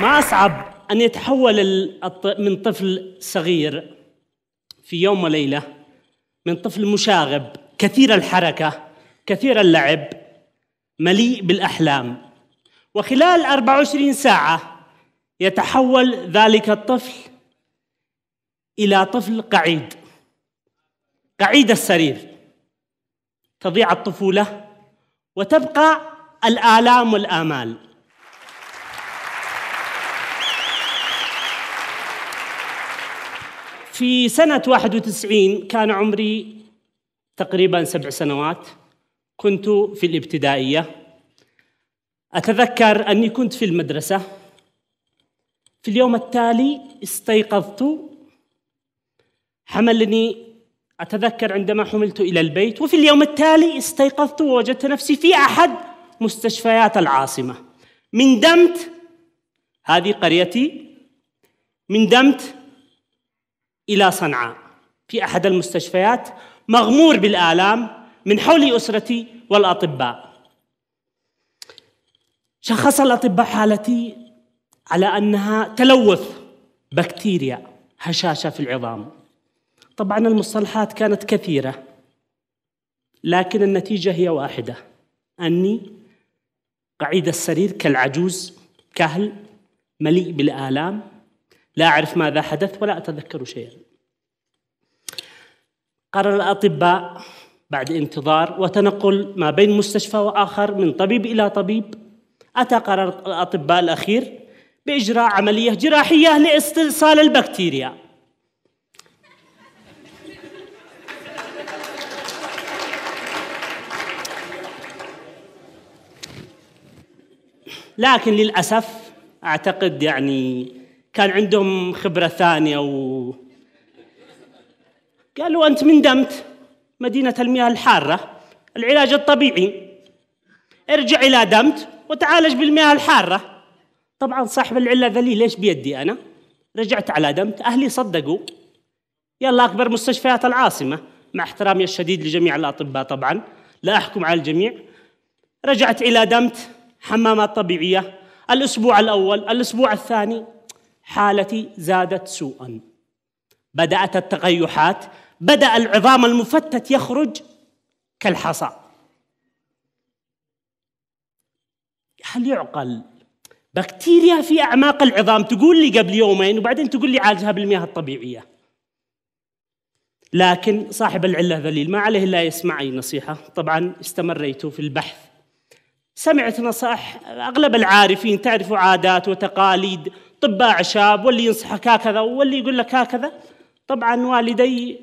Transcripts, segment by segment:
ما أصعب أن يتحول من طفل صغير في يوم وليلة من طفل مشاغب كثير الحركة كثير اللعب مليء بالأحلام وخلال 24 ساعة يتحول ذلك الطفل إلى طفل قعيد قعيد السرير تضيع الطفولة وتبقى الآلام والآمال في سنة 91 كان عمري تقريبا سبع سنوات كنت في الابتدائية أتذكر أني كنت في المدرسة في اليوم التالي استيقظت حملني أتذكر عندما حملت إلى البيت وفي اليوم التالي استيقظت ووجدت نفسي في أحد مستشفيات العاصمة من دمت هذه قريتي من دمت إلى صنعاء في أحد المستشفيات مغمور بالآلام من حول أسرتي والأطباء شخص الأطباء حالتي على أنها تلوث بكتيريا هشاشة في العظام طبعا المصطلحات كانت كثيرة لكن النتيجة هي واحدة أني قعيد السرير كالعجوز كهل مليء بالآلام لا أعرف ماذا حدث ولا أتذكر شيئا قرر الأطباء بعد انتظار وتنقل ما بين مستشفى وآخر من طبيب إلى طبيب أتى قرار الأطباء الأخير بإجراء عملية جراحية لاستئصال البكتيريا لكن للأسف أعتقد يعني كان عندهم خبرة ثانية و قالوا أنت من دمت مدينة المياه الحارة العلاج الطبيعي ارجع إلى دمت وتعالج بالمياه الحارة طبعا صاحب العلة ذليل ليش بيدي أنا رجعت على دمت أهلي صدقوا يلا أكبر مستشفيات العاصمة مع احترامي الشديد لجميع الأطباء طبعا لا أحكم على الجميع رجعت إلى دمت حمامات طبيعية الأسبوع الأول الأسبوع الثاني حالتي زادت سوءا بدأت التقيحات بدأ العظام المفتت يخرج كالحصى هل يعقل بكتيريا في أعماق العظام تقول لي قبل يومين وبعدين تقول لي عالجها بالمياه الطبيعية لكن صاحب العلة ذليل ما عليه إلا يسمع أي نصيحة طبعا استمريت في البحث سمعت نصائح أغلب العارفين تعرفوا عادات وتقاليد طباع عشاب واللي ينصحك هكذا واللي يقول لك هكذا طبعا والدي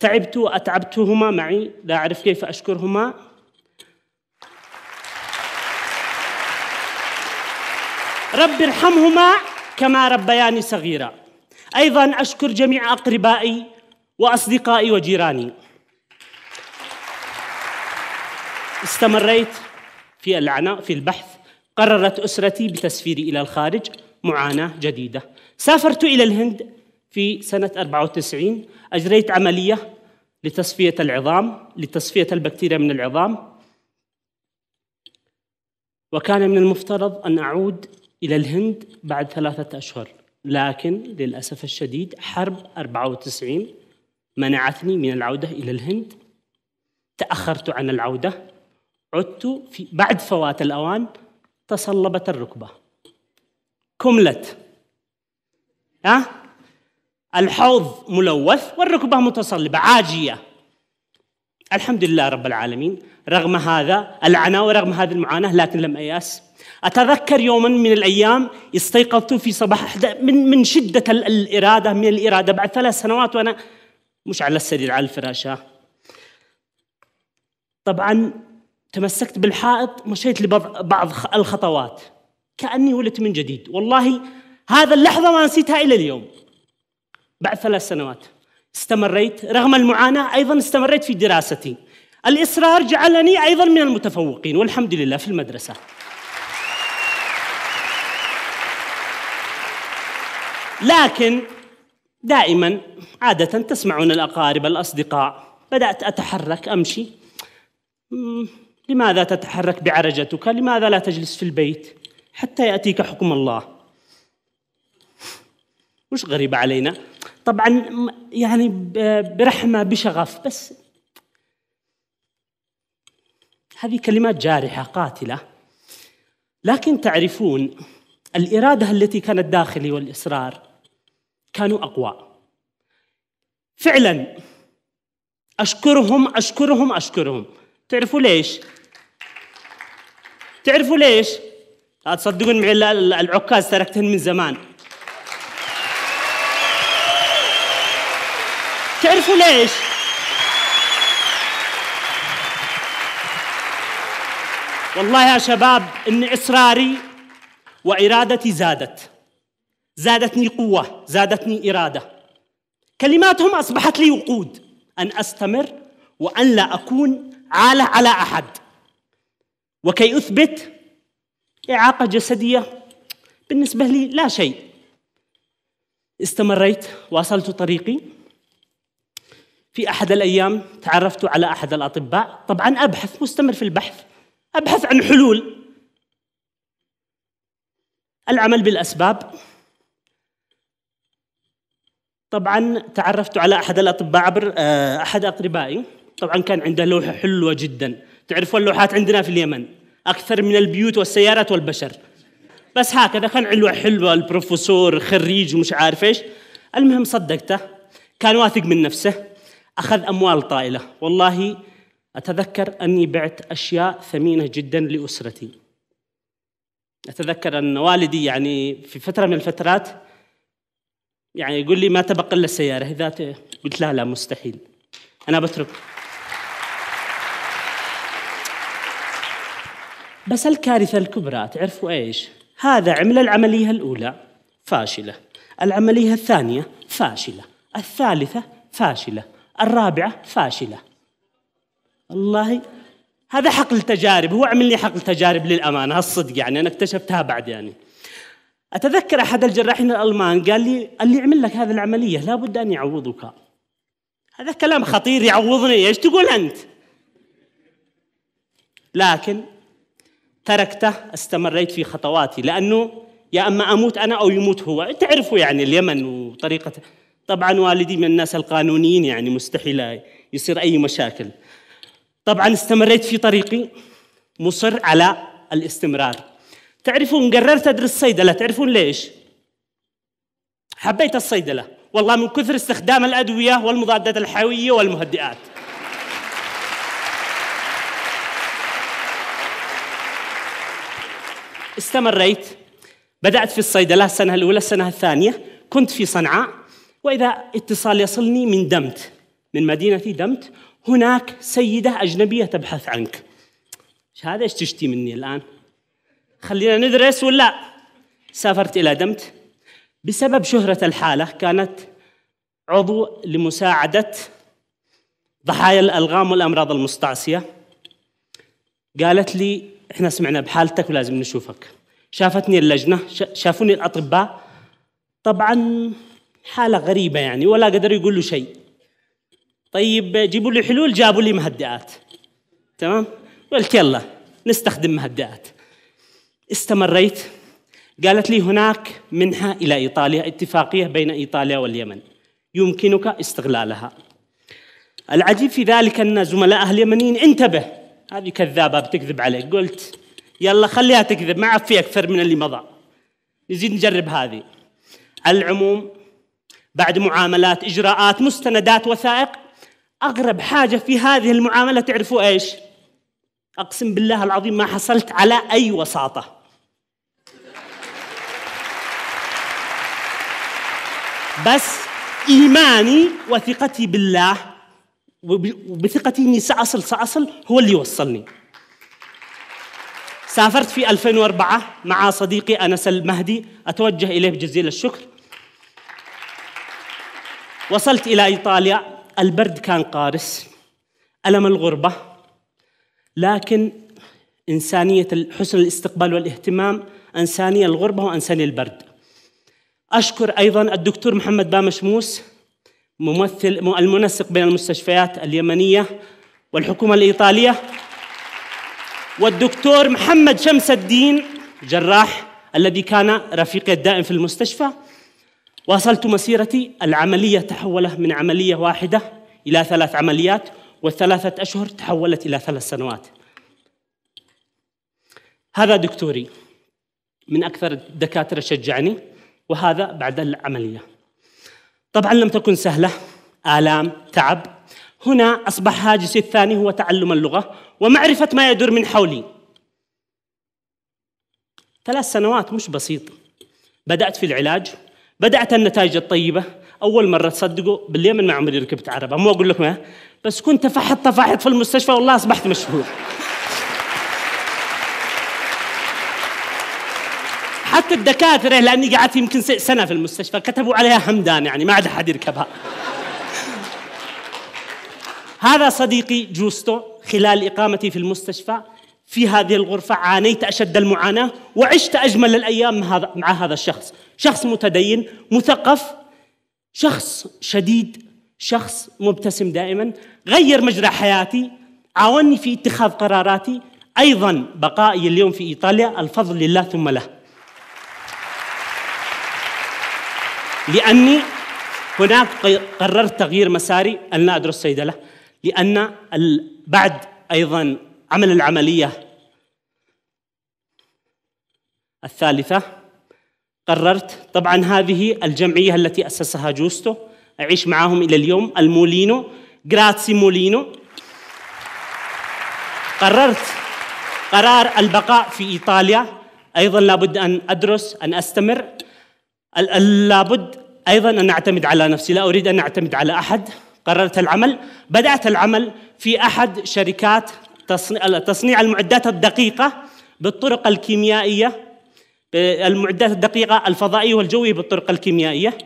تعبت واتعبتهما معي لا أعرف كيف أشكرهما رب ارحمهما كما ربياني صغيرا أيضا أشكر جميع أقربائي وأصدقائي وجيراني استمريت في العناء في البحث قررت أسرتي بتسفيري إلى الخارج معاناة جديدة سافرت إلى الهند في سنة 94 أجريت عملية لتصفية العظام لتصفية البكتيريا من العظام وكان من المفترض أن أعود إلى الهند بعد ثلاثة أشهر لكن للأسف الشديد حرب 94 منعتني من العودة إلى الهند تأخرت عن العودة عدت في بعد فوات الأوان تصلبت الركبة كملت ها الحوض ملوث والركبة متصلبة عاجية الحمد لله رب العالمين رغم هذا العناء ورغم هذه المعاناة لكن لم أياس أتذكر يوما من الأيام استيقظت في صباح من من شدة الإرادة من الإرادة بعد ثلاث سنوات وأنا مش على السرير على الفراشه طبعا تمسكت بالحائط مشيت لبعض الخطوات كأني ولدت من جديد والله هذا اللحظة ما نسيتها إلى اليوم بعد ثلاث سنوات استمريت رغم المعاناة أيضا استمريت في دراستي الإصرار جعلني أيضا من المتفوقين والحمد لله في المدرسة لكن دائما عادة تسمعون الأقارب الأصدقاء بدأت أتحرك أمشي لماذا تتحرك بعرجتك لماذا لا تجلس في البيت حتى يأتيك حكم الله مش غريبة علينا طبعا يعني برحمة بشغف بس هذه كلمات جارحة قاتلة لكن تعرفون الإرادة التي كانت داخلي والإصرار كانوا أقوى فعلا أشكرهم أشكرهم أشكرهم تعرفوا ليش؟ تعرفوا ليش؟ لا تصدقون معي العكاز تركتهن من زمان تعرفوا ليش؟ والله يا شباب ان اصراري وارادتي زادت زادتني قوه زادتني اراده كلماتهم اصبحت لي وقود ان استمر وان لا اكون عاله على احد وكي اثبت إعاقة جسدية بالنسبة لي لا شيء استمريت واصلت طريقي في أحد الأيام تعرفت على أحد الأطباء طبعا أبحث مستمر في البحث أبحث عن حلول العمل بالأسباب طبعا تعرفت على أحد الأطباء عبر آه، أحد أقربائي طبعا كان عنده لوحة حلوة جدا تعرفون اللوحات عندنا في اليمن أكثر من البيوت والسيارات والبشر بس هكذا كان علوة حلوة البروفيسور خريج ومش عارف إيش المهم صدقته كان واثق من نفسه أخذ أموال طائلة والله أتذكر أني بعت أشياء ثمينة جدا لأسرتي أتذكر أن والدي يعني في فترة من الفترات يعني يقول لي ما تبقى إلا السيارة إذا قلت لا لا مستحيل أنا بترك بس الكارثة الكبرى تعرفوا إيش هذا عمل العملية الأولى فاشلة العملية الثانية فاشلة الثالثة فاشلة الرابعة فاشلة الله هذا حقل تجارب هو عمل لي حقل تجارب للأمانة الصدق يعني أنا اكتشفتها بعد يعني أتذكر أحد الجراحين الألمان قال لي اللي يعمل لك هذه العملية لابد أن يعوضك هذا كلام خطير يعوضني ايش تقول أنت لكن تركته استمريت في خطواتي لأنه يا أما أموت أنا أو يموت هو تعرفوا يعني اليمن وطريقة طبعا والدي من الناس القانونيين يعني مستحيل يصير أي مشاكل طبعا استمريت في طريقي مصر على الاستمرار تعرفون قررت أدرس صيدلة تعرفون ليش حبيت الصيدلة والله من كثر استخدام الأدوية والمضادات الحيوية والمهدئات استمريت بدأت في الصيدلة السنة الأولى السنة الثانية كنت في صنعاء وإذا اتصال يصلني من دمت من مدينة دمت هناك سيدة أجنبية تبحث عنك هذا ايش تشتي مني الآن خلينا ندرس ولا سافرت إلى دمت بسبب شهرة الحالة كانت عضو لمساعدة ضحايا الألغام والأمراض المستعصية قالت لي احنا سمعنا بحالتك ولازم نشوفك شافتني اللجنه شافوني الاطباء طبعا حاله غريبه يعني ولا قدروا يقولوا شيء طيب جيبوا لي حلول جابوا لي مهدئات تمام قلت يلا نستخدم مهدئات استمريت قالت لي هناك منحة إلى إيطاليا اتفاقية بين إيطاليا واليمن يمكنك استغلالها العجيب في ذلك أن زملاء اليمنيين انتبه هذه كذابة بتكذب عليك قلت يلا خليها تكذب ما عاد في أكثر من اللي مضى نزيد نجرب هذه على العموم بعد معاملات إجراءات مستندات وثائق أغرب حاجة في هذه المعاملة تعرفوا إيش أقسم بالله العظيم ما حصلت على أي وساطة بس إيماني وثقتي بالله وبثقتي اني ساصل ساصل هو اللي وصلني سافرت في 2004 مع صديقي انس المهدي اتوجه اليه بجزيل الشكر وصلت الى ايطاليا البرد كان قارس الم الغربه لكن انسانيه حسن الاستقبال والاهتمام انسانيه الغربه وانسانيه البرد اشكر ايضا الدكتور محمد بامشموس ممثل المنسق بين المستشفيات اليمنية والحكومة الإيطالية والدكتور محمد شمس الدين جراح الذي كان رفيقي الدائم في المستشفى واصلت مسيرتي العملية تحولت من عملية واحدة إلى ثلاث عمليات والثلاثة أشهر تحولت إلى ثلاث سنوات هذا دكتوري من أكثر الدكاترة شجعني وهذا بعد العملية طبعا لم تكن سهلة آلام تعب هنا أصبح هاجسي الثاني هو تعلم اللغة ومعرفة ما يدور من حولي ثلاث سنوات مش بسيط بدأت في العلاج بدأت النتائج الطيبة أول مرة تصدقوا باليمن ما عمري ركبت عربة مو أقول لكم بس كنت فحط فحط في المستشفى والله أصبحت مشهور حتى الدكاتره لاني قعدت يمكن سنه في المستشفى كتبوا عليها حمدان يعني ما عاد حد يركبها هذا صديقي جوستو خلال اقامتي في المستشفى في هذه الغرفة عانيت أشد المعاناة وعشت أجمل الأيام مع هذا الشخص شخص متدين مثقف شخص شديد شخص مبتسم دائما غير مجرى حياتي عاوني في اتخاذ قراراتي أيضا بقائي اليوم في إيطاليا الفضل لله ثم له لأني هناك قررت تغيير مساري أن لا أدرس صيدلة لأن بعد أيضا عمل العملية الثالثة قررت طبعا هذه الجمعية التي أسسها جوستو أعيش معهم إلى اليوم المولينو جراتسي مولينو قررت قرار البقاء في إيطاليا أيضا لابد أن أدرس أن أستمر لابد ايضا ان اعتمد على نفسي لا اريد ان اعتمد على احد قررت العمل بدات العمل في احد شركات تصنيع المعدات الدقيقه بالطرق الكيميائيه المعدات الدقيقه الفضائيه والجويه بالطرق الكيميائيه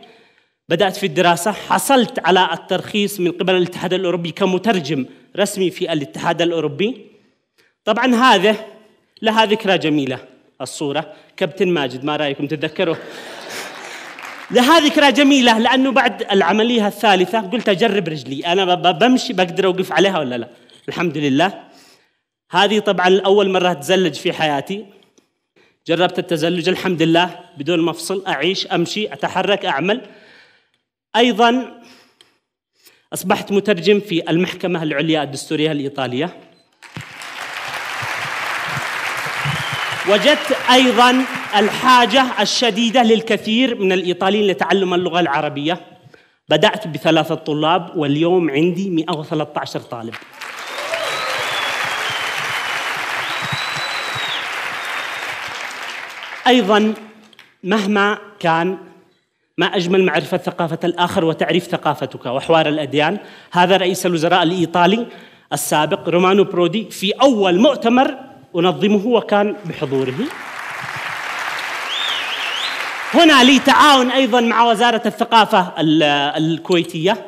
بدات في الدراسه حصلت على الترخيص من قبل الاتحاد الاوروبي كمترجم رسمي في الاتحاد الاوروبي طبعا هذا لها ذكرى جميله الصوره كابتن ماجد ما رايكم تتذكروه لها ذكرى جميلة لأنه بعد العملية الثالثة قلت أجرب رجلي أنا بمشي بقدر أوقف عليها ولا لا الحمد لله هذه طبعا أول مرة أتزلج في حياتي جربت التزلج الحمد لله بدون مفصل أعيش أمشي أتحرك أعمل أيضا أصبحت مترجم في المحكمة العليا الدستورية الإيطالية وجدت أيضا الحاجة الشديدة للكثير من الإيطاليين لتعلم اللغة العربية بدأت بثلاثة طلاب واليوم عندي 113 طالب أيضا مهما كان ما أجمل معرفة ثقافة الآخر وتعريف ثقافتك وحوار الأديان هذا رئيس الوزراء الإيطالي السابق رومانو برودي في أول مؤتمر أنظمه وكان بحضوره هنا لي تعاون أيضا مع وزارة الثقافة الكويتية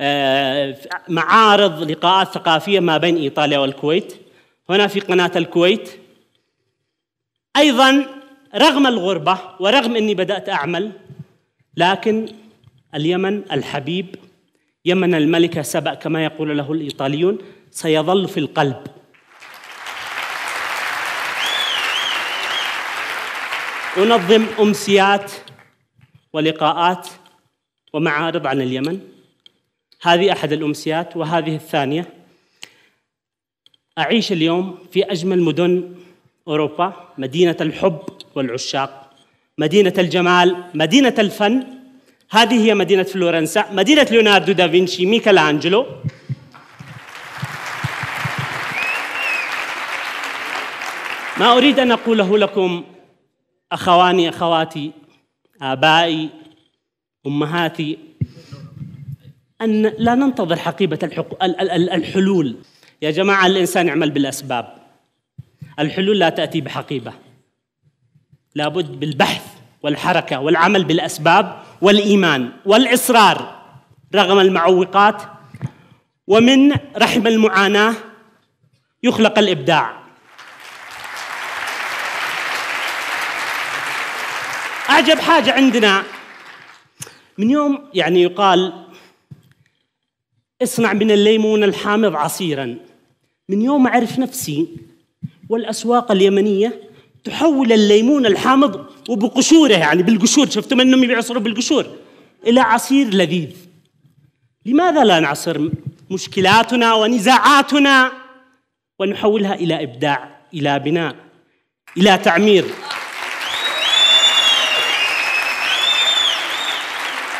آه، معارض لقاءات ثقافية ما بين إيطاليا والكويت هنا في قناة الكويت أيضا رغم الغربة ورغم أني بدأت أعمل لكن اليمن الحبيب يمن الملكة سبأ كما يقول له الإيطاليون سيظل في القلب أنظم أمسيات ولقاءات ومعارض عن اليمن هذه أحد الأمسيات وهذه الثانية أعيش اليوم في أجمل مدن أوروبا مدينة الحب والعشاق مدينة الجمال مدينة الفن هذه هي مدينة فلورنسا مدينة ليوناردو دافنشي ميكلانجلو ما أريد أن أقوله لكم أخواني أخواتي آبائي أمهاتي أن لا ننتظر حقيبة الحق... الحلول يا جماعة الإنسان يعمل بالأسباب الحلول لا تأتي بحقيبة لابد بالبحث والحركة والعمل بالأسباب والإيمان والإصرار رغم المعوقات ومن رحم المعاناة يخلق الإبداع أعجب حاجة عندنا من يوم يعني يقال اصنع من الليمون الحامض عصيرا من يوم أعرف نفسي والأسواق اليمنية تحول الليمون الحامض وبقشوره يعني بالقشور شفتم أنهم يعصروا بالقشور إلى عصير لذيذ لماذا لا نعصر مشكلاتنا ونزاعاتنا ونحولها إلى إبداع إلى بناء إلى تعمير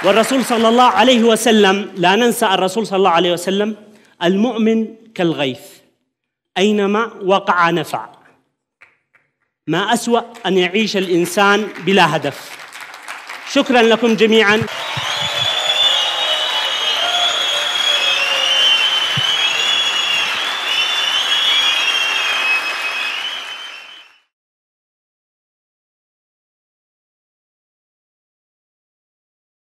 والرسول صلى الله عليه وسلم لا ننسى الرسول صلى الله عليه وسلم المؤمن كالغيث أينما وقع نفع ما أسوأ أن يعيش الإنسان بلا هدف شكرا لكم جميعا